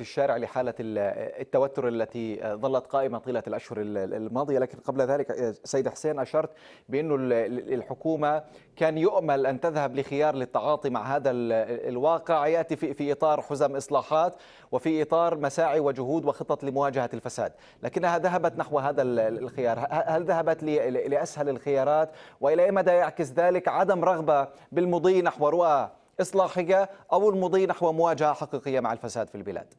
الشارع لحالة التوتر التي ظلت قائمة طيلة الأشهر الماضية لكن قبل ذلك سيد حسين أشرت بأن الحكومة كان يؤمل أن تذهب لخيار للتعاطي مع هذا الواقع يأتي في إطار حزم إصلاحات وفي إطار مساعي وجهود وخطط لمواجهة الفساد لكنها ذهبت نحو هذا الخيار هل ذهبت لأسهل الخيارات وإلى أي مدى يعكس ذلك عدم رغبة بالمضي نحو رؤى إصلاحية أو المضي نحو مواجهة حقيقية مع الفساد في البلاد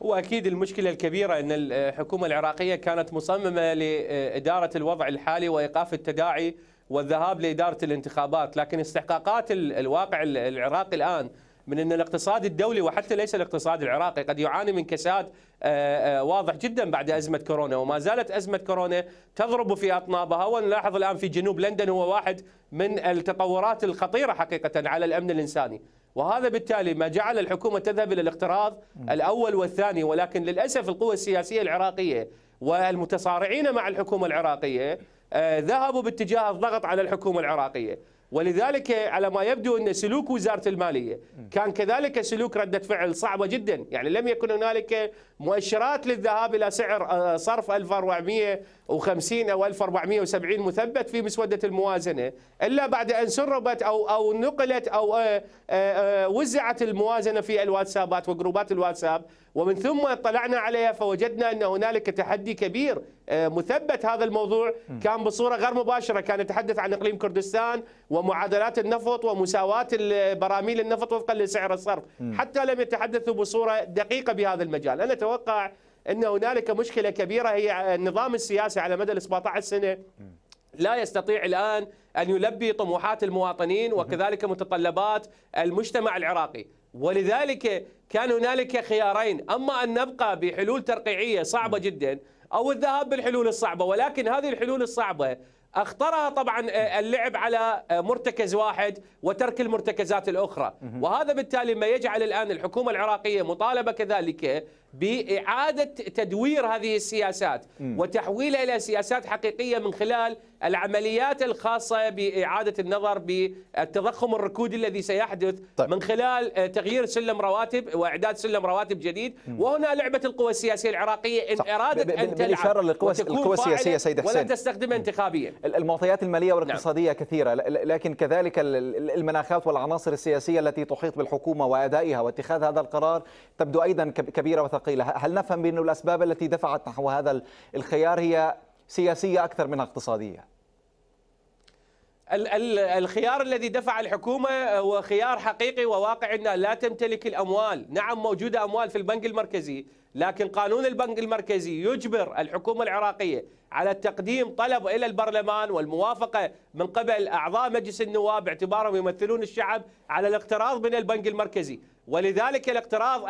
واكيد المشكله الكبيره ان الحكومه العراقيه كانت مصممه لاداره الوضع الحالي وايقاف التداعي والذهاب لاداره الانتخابات، لكن استحقاقات الواقع العراقي الان من ان الاقتصاد الدولي وحتى ليس الاقتصاد العراقي قد يعاني من كساد آه، آه، واضح جدا بعد ازمه كورونا وما زالت ازمه كورونا تضرب في اطنابها ونلاحظ الان في جنوب لندن هو واحد من التطورات الخطيره حقيقه على الامن الانساني. وهذا بالتالي ما جعل الحكومة تذهب إلى الاقتراض الأول والثاني ولكن للأسف القوى السياسية العراقية والمتصارعين مع الحكومة العراقية آه، ذهبوا باتجاه الضغط على الحكومة العراقية ولذلك على ما يبدو أن سلوك وزارة المالية كان كذلك سلوك ردة فعل صعبة جدا يعني لم يكن هنالك مؤشرات للذهاب إلى سعر آه، صرف 1400 1450 او 1470 مثبت في مسوده الموازنه الا بعد ان سربت او او نقلت او آه، آه، وزعت الموازنه في الواتسابات وجروبات الواتساب ومن ثم اطلعنا عليها فوجدنا ان هنالك تحدي كبير آه، مثبت هذا الموضوع كان بصوره غير مباشره كان يتحدث عن اقليم كردستان ومعادلات النفط ومساواه براميل النفط وفقا لسعر الصرف حتى لم يتحدثوا بصوره دقيقه بهذا المجال انا اتوقع ان هنالك مشكله كبيره هي النظام السياسي على مدى ال 17 سنه لا يستطيع الان ان يلبي طموحات المواطنين وكذلك متطلبات المجتمع العراقي ولذلك كان هنالك خيارين اما ان نبقى بحلول ترقيعيه صعبه جدا او الذهاب بالحلول الصعبه ولكن هذه الحلول الصعبه اخطرها طبعا اللعب على مرتكز واحد وترك المرتكزات الاخرى وهذا بالتالي ما يجعل الان الحكومه العراقيه مطالبه كذلك باعاده تدوير هذه السياسات وتحويلها الى سياسات حقيقيه من خلال العمليات الخاصه باعاده النظر بالتضخم الركودي الذي سيحدث طيب. من خلال آه، تغيير سلم رواتب واعداد سلم رواتب جديد مم. وهنا لعبه القوى السياسيه العراقيه ان صح. ارادت ان تلعب للقوى القوى السياسيه سيد حسين ولا تستخدمها انتخابيا المعطيات الماليه والاقتصاديه نعم. كثيره لكن كذلك المناخات والعناصر السياسيه التي تحيط بالحكومه وادائها واتخاذ هذا القرار تبدو ايضا كبيره وثقيلة ثقيلة هل نفهم بأن الأسباب التي دفعت نحو هذا الخيار هي سياسية أكثر منها اقتصادية الخيار الذي دفع الحكومة هو خيار حقيقي وواقع أنها لا تمتلك الأموال نعم موجودة أموال في البنك المركزي لكن قانون البنك المركزي يجبر الحكومة العراقية على تقديم طلب إلى البرلمان والموافقة من قبل أعضاء مجلس النواب باعتبارهم يمثلون الشعب على الاقتراض من البنك المركزي ولذلك الاقتراض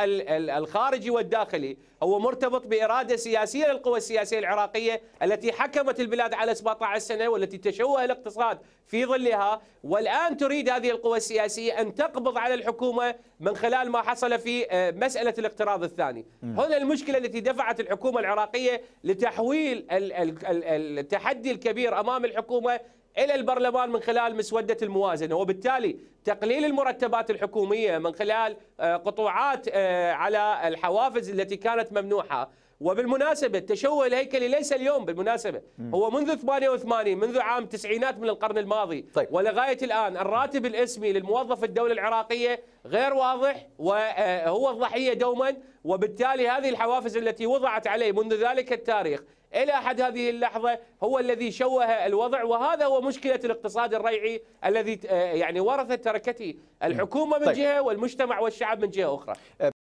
الخارجي والداخلي هو مرتبط بإرادة سياسية للقوى السياسية العراقية التي حكمت البلاد على 17 سنة والتي تشوه الاقتصاد في ظلها والآن تريد هذه القوى السياسية أن تقبض على الحكومة من خلال ما حصل في آه، مسألة الاقتراض الثاني م. هنا المشكلة التي دفعت الحكومة العراقية لتحويل التحدي الكبير أمام الحكومة الى البرلمان من خلال مسوده الموازنه وبالتالي تقليل المرتبات الحكوميه من خلال آه، قطوعات آه، على الحوافز التي كانت ممنوحه وبالمناسبة التشوه الهيكلي ليس اليوم بالمناسبة هو منذ 88 منذ عام التسعينات من القرن الماضي طيب. ولغاية الآن الراتب الاسمي للموظف الدولة العراقية غير واضح وهو آه، الضحية دوما وبالتالي هذه الحوافز التي وضعت عليه منذ ذلك التاريخ إلى احد هذه اللحظة هو الذي شوه الوضع وهذا هو مشكلة الاقتصاد الريعي الذي آه، يعني ورثت تركته الحكومة من طيب. جهة والمجتمع والشعب من جهة أخرى آه،